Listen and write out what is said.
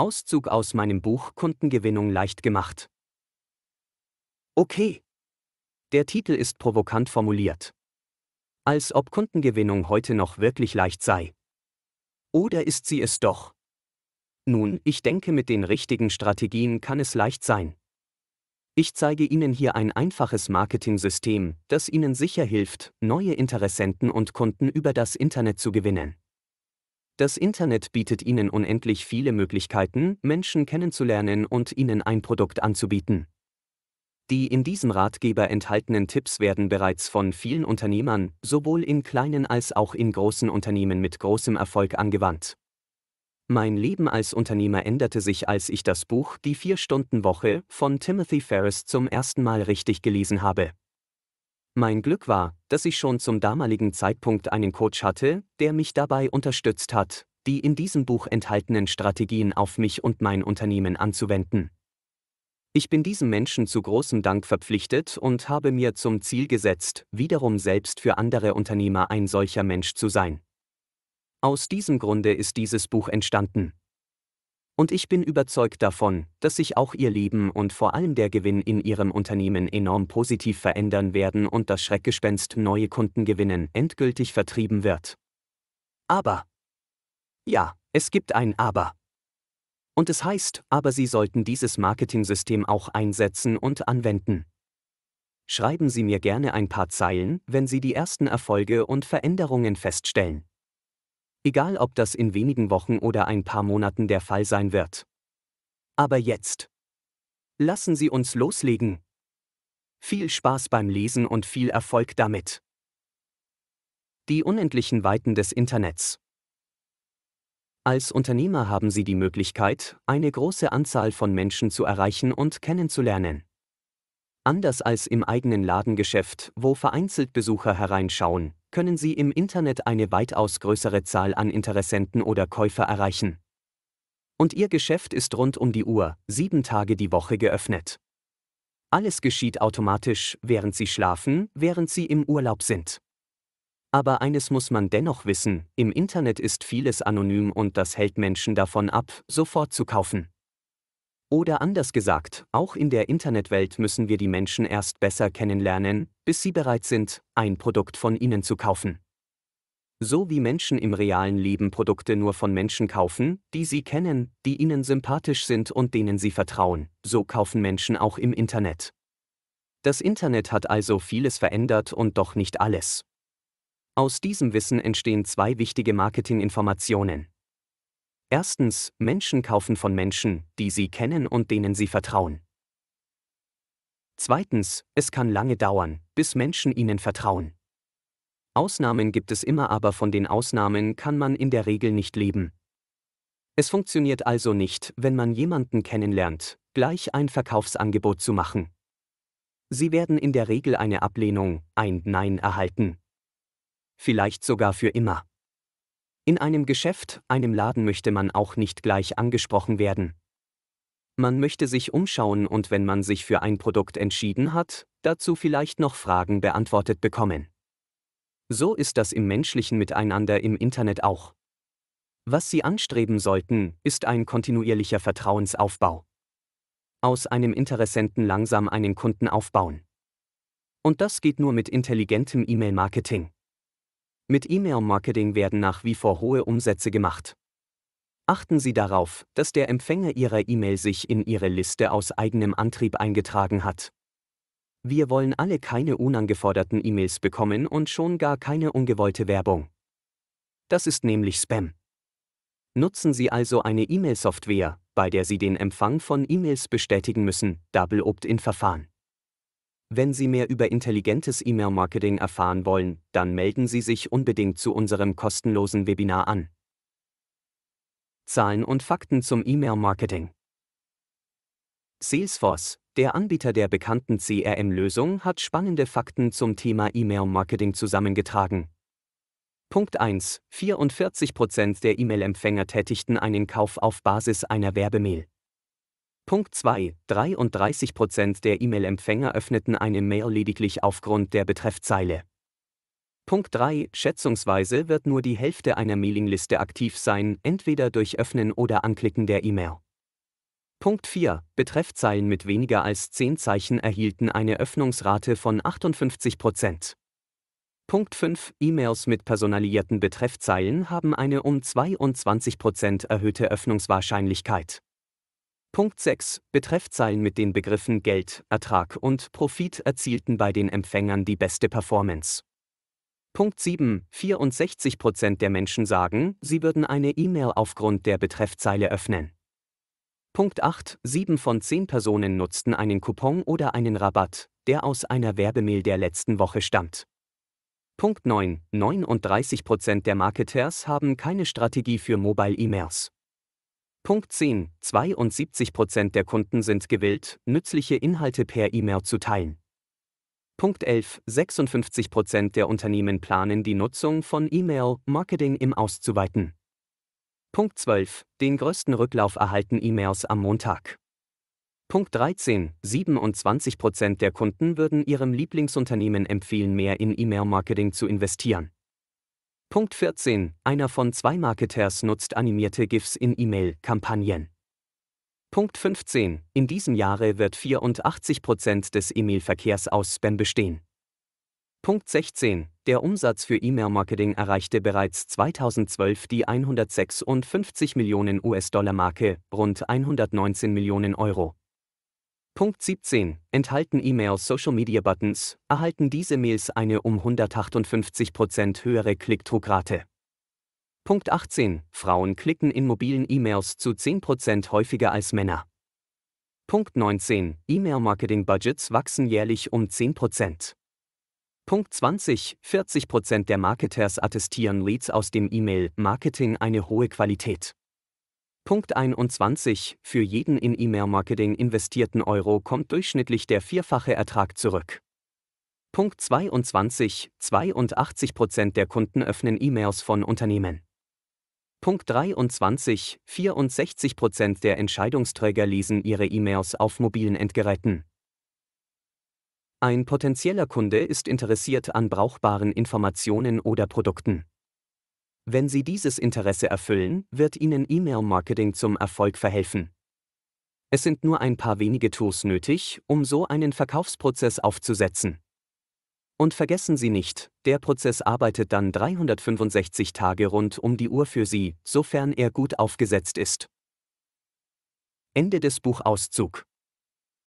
Auszug aus meinem Buch Kundengewinnung leicht gemacht. Okay. Der Titel ist provokant formuliert. Als ob Kundengewinnung heute noch wirklich leicht sei. Oder ist sie es doch? Nun, ich denke, mit den richtigen Strategien kann es leicht sein. Ich zeige Ihnen hier ein einfaches Marketing-System, das Ihnen sicher hilft, neue Interessenten und Kunden über das Internet zu gewinnen. Das Internet bietet Ihnen unendlich viele Möglichkeiten, Menschen kennenzulernen und Ihnen ein Produkt anzubieten. Die in diesem Ratgeber enthaltenen Tipps werden bereits von vielen Unternehmern, sowohl in kleinen als auch in großen Unternehmen mit großem Erfolg angewandt. Mein Leben als Unternehmer änderte sich, als ich das Buch Die Vier-Stunden-Woche von Timothy Ferris zum ersten Mal richtig gelesen habe. Mein Glück war, dass ich schon zum damaligen Zeitpunkt einen Coach hatte, der mich dabei unterstützt hat, die in diesem Buch enthaltenen Strategien auf mich und mein Unternehmen anzuwenden. Ich bin diesem Menschen zu großem Dank verpflichtet und habe mir zum Ziel gesetzt, wiederum selbst für andere Unternehmer ein solcher Mensch zu sein. Aus diesem Grunde ist dieses Buch entstanden und ich bin überzeugt davon, dass sich auch ihr Leben und vor allem der Gewinn in ihrem Unternehmen enorm positiv verändern werden und das Schreckgespenst neue Kunden gewinnen endgültig vertrieben wird. Aber. Ja, es gibt ein Aber. Und es heißt, aber Sie sollten dieses Marketing-System auch einsetzen und anwenden. Schreiben Sie mir gerne ein paar Zeilen, wenn Sie die ersten Erfolge und Veränderungen feststellen egal ob das in wenigen Wochen oder ein paar Monaten der Fall sein wird. Aber jetzt. Lassen Sie uns loslegen. Viel Spaß beim Lesen und viel Erfolg damit. Die unendlichen Weiten des Internets. Als Unternehmer haben Sie die Möglichkeit, eine große Anzahl von Menschen zu erreichen und kennenzulernen. Anders als im eigenen Ladengeschäft, wo vereinzelt Besucher hereinschauen, können Sie im Internet eine weitaus größere Zahl an Interessenten oder Käufer erreichen. Und Ihr Geschäft ist rund um die Uhr, sieben Tage die Woche geöffnet. Alles geschieht automatisch, während Sie schlafen, während Sie im Urlaub sind. Aber eines muss man dennoch wissen, im Internet ist vieles anonym und das hält Menschen davon ab, sofort zu kaufen. Oder anders gesagt, auch in der Internetwelt müssen wir die Menschen erst besser kennenlernen, bis sie bereit sind, ein Produkt von ihnen zu kaufen. So wie Menschen im realen Leben Produkte nur von Menschen kaufen, die sie kennen, die ihnen sympathisch sind und denen sie vertrauen, so kaufen Menschen auch im Internet. Das Internet hat also vieles verändert und doch nicht alles. Aus diesem Wissen entstehen zwei wichtige Marketinginformationen. Erstens, Menschen kaufen von Menschen, die sie kennen und denen sie vertrauen. Zweitens, es kann lange dauern, bis Menschen ihnen vertrauen. Ausnahmen gibt es immer, aber von den Ausnahmen kann man in der Regel nicht leben. Es funktioniert also nicht, wenn man jemanden kennenlernt, gleich ein Verkaufsangebot zu machen. Sie werden in der Regel eine Ablehnung, ein Nein erhalten. Vielleicht sogar für immer. In einem Geschäft, einem Laden möchte man auch nicht gleich angesprochen werden. Man möchte sich umschauen und wenn man sich für ein Produkt entschieden hat, dazu vielleicht noch Fragen beantwortet bekommen. So ist das im menschlichen Miteinander im Internet auch. Was Sie anstreben sollten, ist ein kontinuierlicher Vertrauensaufbau. Aus einem Interessenten langsam einen Kunden aufbauen. Und das geht nur mit intelligentem E-Mail-Marketing. Mit E-Mail-Marketing werden nach wie vor hohe Umsätze gemacht. Achten Sie darauf, dass der Empfänger Ihrer E-Mail sich in Ihre Liste aus eigenem Antrieb eingetragen hat. Wir wollen alle keine unangeforderten E-Mails bekommen und schon gar keine ungewollte Werbung. Das ist nämlich Spam. Nutzen Sie also eine E-Mail-Software, bei der Sie den Empfang von E-Mails bestätigen müssen, Double Opt-in-Verfahren. Wenn Sie mehr über intelligentes E-Mail-Marketing erfahren wollen, dann melden Sie sich unbedingt zu unserem kostenlosen Webinar an. Zahlen und Fakten zum E-Mail-Marketing. Salesforce, der Anbieter der bekannten CRM-Lösung, hat spannende Fakten zum Thema E-Mail-Marketing zusammengetragen. Punkt 1. 44% der E-Mail-Empfänger tätigten einen Kauf auf Basis einer Werbemail. Punkt 2. 33 der E-Mail-Empfänger öffneten eine Mail lediglich aufgrund der Betreffzeile. Punkt 3. Schätzungsweise wird nur die Hälfte einer Mailingliste aktiv sein, entweder durch Öffnen oder Anklicken der E-Mail. Punkt 4. Betreffzeilen mit weniger als 10 Zeichen erhielten eine Öffnungsrate von 58 Punkt 5. E-Mails mit personalisierten Betreffzeilen haben eine um 22 erhöhte Öffnungswahrscheinlichkeit. Punkt 6. Betreffzeilen mit den Begriffen Geld, Ertrag und Profit erzielten bei den Empfängern die beste Performance. Punkt 7. 64 der Menschen sagen, sie würden eine E-Mail aufgrund der Betreffzeile öffnen. Punkt 8. 7 von 10 Personen nutzten einen Coupon oder einen Rabatt, der aus einer Werbemail der letzten Woche stammt. Punkt 9. 39 der Marketers haben keine Strategie für Mobile E-Mails. Punkt 10. 72 Prozent der Kunden sind gewillt, nützliche Inhalte per E-Mail zu teilen. Punkt 11. 56 Prozent der Unternehmen planen die Nutzung von E-Mail-Marketing im auszuweiten. Punkt 12. Den größten Rücklauf erhalten E-Mails am Montag. Punkt 13. 27 Prozent der Kunden würden ihrem Lieblingsunternehmen empfehlen, mehr in E-Mail-Marketing zu investieren. Punkt 14. Einer von zwei Marketers nutzt animierte GIFs in E-Mail-Kampagnen. Punkt 15. In diesem Jahre wird 84% des E-Mail-Verkehrs aus Spam bestehen. Punkt 16. Der Umsatz für E-Mail-Marketing erreichte bereits 2012 die 156 Millionen US-Dollar-Marke, rund 119 Millionen Euro. Punkt 17. Enthalten E-Mails Social Media Buttons, erhalten diese Mails eine um 158% höhere Klickdruckrate. Punkt 18. Frauen klicken in mobilen E-Mails zu 10% häufiger als Männer. Punkt 19. E-Mail-Marketing-Budgets wachsen jährlich um 10%. Punkt 20. 40% der Marketers attestieren Leads aus dem E-Mail-Marketing eine hohe Qualität. Punkt 21. Für jeden in E-Mail-Marketing investierten Euro kommt durchschnittlich der vierfache Ertrag zurück. Punkt 22. 82 der Kunden öffnen E-Mails von Unternehmen. Punkt 23. 64 der Entscheidungsträger lesen ihre E-Mails auf mobilen Endgeräten. Ein potenzieller Kunde ist interessiert an brauchbaren Informationen oder Produkten. Wenn Sie dieses Interesse erfüllen, wird Ihnen E-Mail-Marketing zum Erfolg verhelfen. Es sind nur ein paar wenige Tools nötig, um so einen Verkaufsprozess aufzusetzen. Und vergessen Sie nicht, der Prozess arbeitet dann 365 Tage rund um die Uhr für Sie, sofern er gut aufgesetzt ist. Ende des Buchauszugs